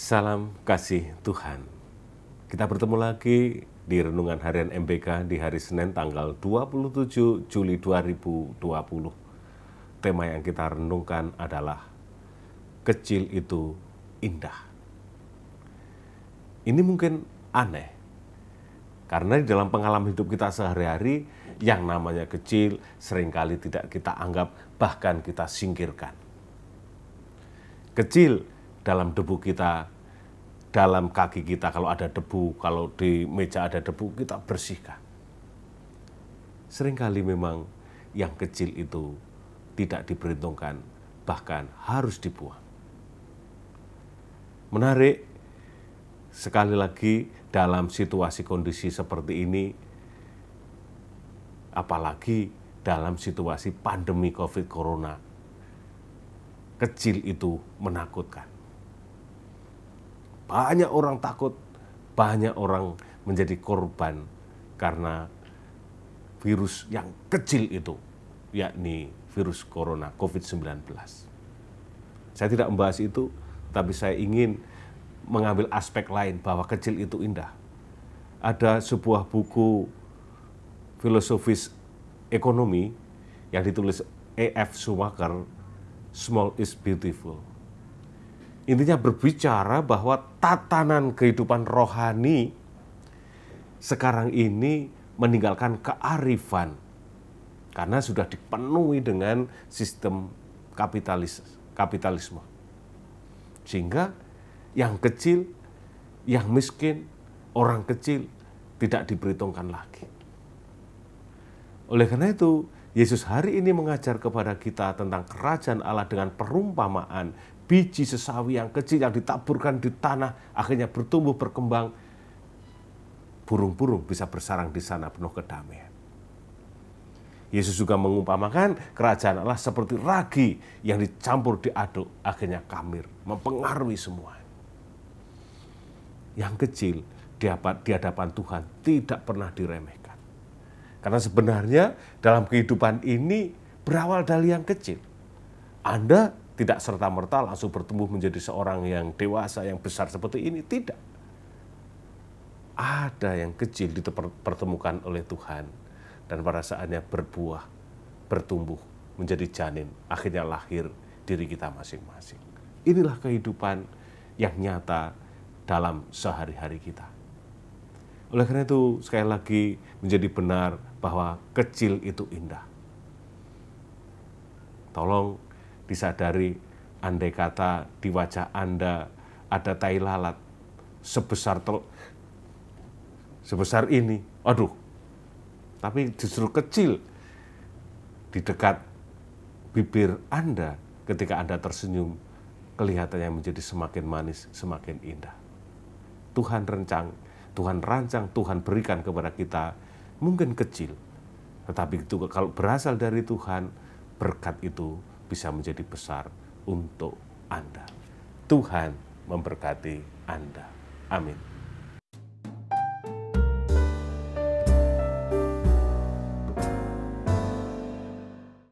Salam kasih Tuhan. Kita bertemu lagi di Renungan Harian MBK di hari Senin tanggal 27 Juli 2020. Tema yang kita renungkan adalah Kecil itu indah. Ini mungkin aneh, karena di dalam pengalaman hidup kita sehari-hari, yang namanya kecil seringkali tidak kita anggap, bahkan kita singkirkan. Kecil dalam debu kita, dalam kaki kita kalau ada debu, kalau di meja ada debu kita bersihkan. Seringkali memang yang kecil itu tidak diperhitungkan, bahkan harus dibuang. Menarik, sekali lagi dalam situasi kondisi seperti ini, apalagi dalam situasi pandemi COVID-Corona, kecil itu menakutkan. Banyak orang takut, banyak orang menjadi korban karena virus yang kecil itu, yakni virus corona COVID-19. Saya tidak membahas itu, tapi saya ingin mengambil aspek lain bahwa kecil itu indah. Ada sebuah buku filosofis ekonomi yang ditulis E.F. Schumacher, Small is Beautiful intinya berbicara bahwa tatanan kehidupan rohani sekarang ini meninggalkan kearifan karena sudah dipenuhi dengan sistem kapitalis kapitalisme. Sehingga yang kecil, yang miskin, orang kecil tidak diperhitungkan lagi. Oleh karena itu, Yesus hari ini mengajar kepada kita tentang kerajaan Allah dengan perumpamaan biji sesawi yang kecil yang ditaburkan di tanah akhirnya bertumbuh berkembang burung-burung bisa bersarang di sana penuh kedamaian. Yesus juga mengumpamakan kerajaan Allah seperti ragi yang dicampur diaduk akhirnya kamir mempengaruhi semua. Yang kecil di hadapan Tuhan tidak pernah diremehkan karena sebenarnya dalam kehidupan ini berawal dari yang kecil. Anda tidak serta-merta langsung bertumbuh menjadi seorang yang dewasa, yang besar seperti ini. Tidak. Ada yang kecil dipertemukan oleh Tuhan. Dan pada saatnya berbuah, bertumbuh, menjadi janin. Akhirnya lahir diri kita masing-masing. Inilah kehidupan yang nyata dalam sehari-hari kita. Oleh karena itu, sekali lagi menjadi benar bahwa kecil itu indah. Tolong disadari, andai kata di wajah Anda ada tai lalat sebesar tel sebesar ini, aduh, tapi justru kecil di dekat bibir Anda ketika Anda tersenyum, kelihatannya menjadi semakin manis, semakin indah. Tuhan rencang Tuhan rancang, Tuhan berikan kepada kita. Mungkin kecil, tetapi itu kalau berasal dari Tuhan, berkat itu bisa menjadi besar untuk Anda. Tuhan memberkati Anda. Amin.